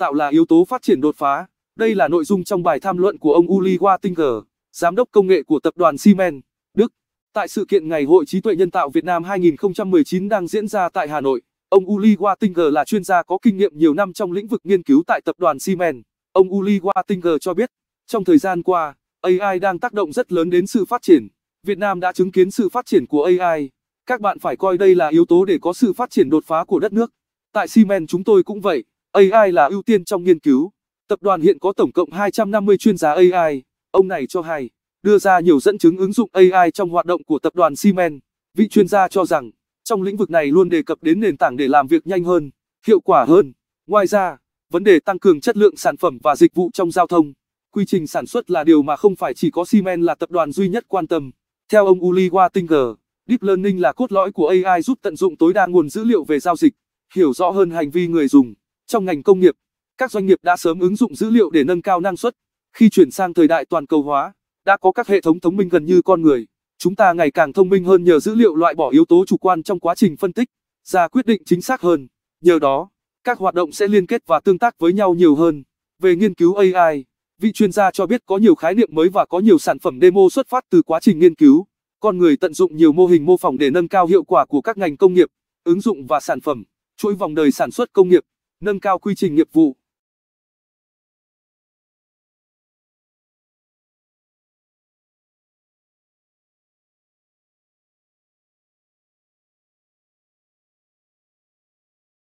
tạo là yếu tố phát triển đột phá. Đây là nội dung trong bài tham luận của ông Uli Wattinger, giám đốc công nghệ của tập đoàn Siemens, Đức. Tại sự kiện Ngày hội trí tuệ nhân tạo Việt Nam 2019 đang diễn ra tại Hà Nội, ông Uli Wattinger là chuyên gia có kinh nghiệm nhiều năm trong lĩnh vực nghiên cứu tại tập đoàn Siemens. Ông Uli Wattinger cho biết, trong thời gian qua, AI đang tác động rất lớn đến sự phát triển. Việt Nam đã chứng kiến sự phát triển của AI. Các bạn phải coi đây là yếu tố để có sự phát triển đột phá của đất nước. Tại Siemens chúng tôi cũng vậy. AI là ưu tiên trong nghiên cứu. Tập đoàn hiện có tổng cộng 250 chuyên gia AI. Ông này cho hay, đưa ra nhiều dẫn chứng ứng dụng AI trong hoạt động của tập đoàn Siemens. Vị chuyên gia cho rằng, trong lĩnh vực này luôn đề cập đến nền tảng để làm việc nhanh hơn, hiệu quả hơn. Ngoài ra, vấn đề tăng cường chất lượng sản phẩm và dịch vụ trong giao thông, quy trình sản xuất là điều mà không phải chỉ có Siemens là tập đoàn duy nhất quan tâm. Theo ông Uli Wattinger, Deep Learning là cốt lõi của AI giúp tận dụng tối đa nguồn dữ liệu về giao dịch, hiểu rõ hơn hành vi người dùng. Trong ngành công nghiệp, các doanh nghiệp đã sớm ứng dụng dữ liệu để nâng cao năng suất. Khi chuyển sang thời đại toàn cầu hóa, đã có các hệ thống thông minh gần như con người. Chúng ta ngày càng thông minh hơn nhờ dữ liệu loại bỏ yếu tố chủ quan trong quá trình phân tích, ra quyết định chính xác hơn. Nhờ đó, các hoạt động sẽ liên kết và tương tác với nhau nhiều hơn. Về nghiên cứu AI, vị chuyên gia cho biết có nhiều khái niệm mới và có nhiều sản phẩm demo xuất phát từ quá trình nghiên cứu. Con người tận dụng nhiều mô hình mô phỏng để nâng cao hiệu quả của các ngành công nghiệp, ứng dụng và sản phẩm, chuỗi vòng đời sản xuất công nghiệp nâng cao quy trình nghiệp vụ